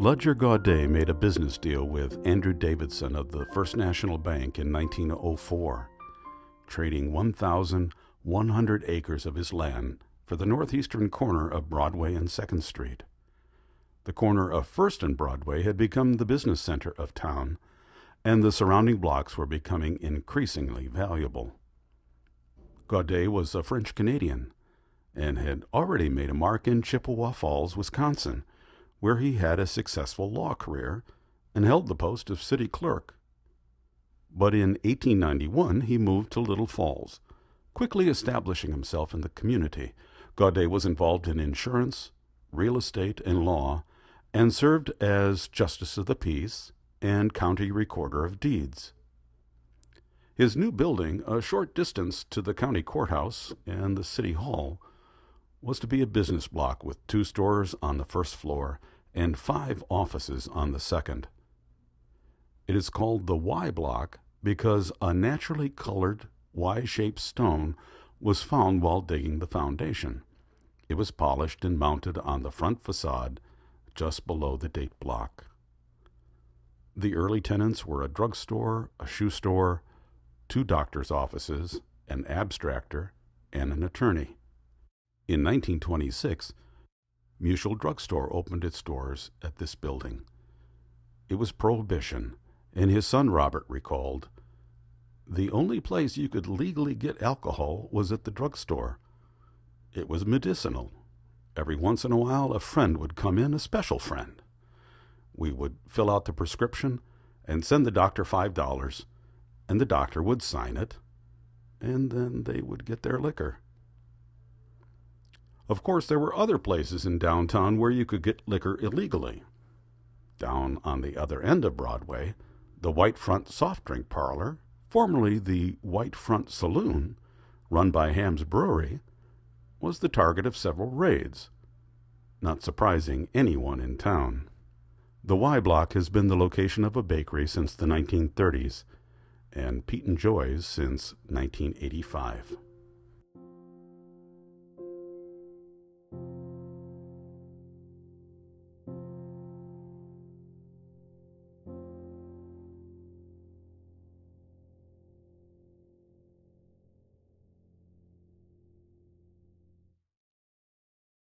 Ludger Gaudet made a business deal with Andrew Davidson of the First National Bank in 1904, trading 1,100 acres of his land for the northeastern corner of Broadway and 2nd Street. The corner of 1st and Broadway had become the business center of town, and the surrounding blocks were becoming increasingly valuable. Gaudet was a French Canadian and had already made a mark in Chippewa Falls, Wisconsin, where he had a successful law career and held the post of city clerk. But in 1891 he moved to Little Falls, quickly establishing himself in the community. Gaudet was involved in insurance, real estate, and law, and served as Justice of the Peace and County Recorder of Deeds. His new building, a short distance to the county courthouse and the city hall, was to be a business block with two stores on the first floor and five offices on the second. It is called the Y block because a naturally colored Y-shaped stone was found while digging the foundation. It was polished and mounted on the front facade just below the date block. The early tenants were a drugstore, a shoe store, two doctor's offices, an abstractor, and an attorney. In 1926, Mutual Drug Store opened its doors at this building. It was Prohibition, and his son Robert recalled, the only place you could legally get alcohol was at the drug store. It was medicinal. Every once in a while, a friend would come in, a special friend. We would fill out the prescription and send the doctor $5, and the doctor would sign it, and then they would get their liquor. Of course, there were other places in downtown where you could get liquor illegally. Down on the other end of Broadway, the White Front Soft Drink Parlor, formerly the White Front Saloon, run by Ham's Brewery, was the target of several raids, not surprising anyone in town. The Y Block has been the location of a bakery since the 1930s, and Pete and Joy's since 1985.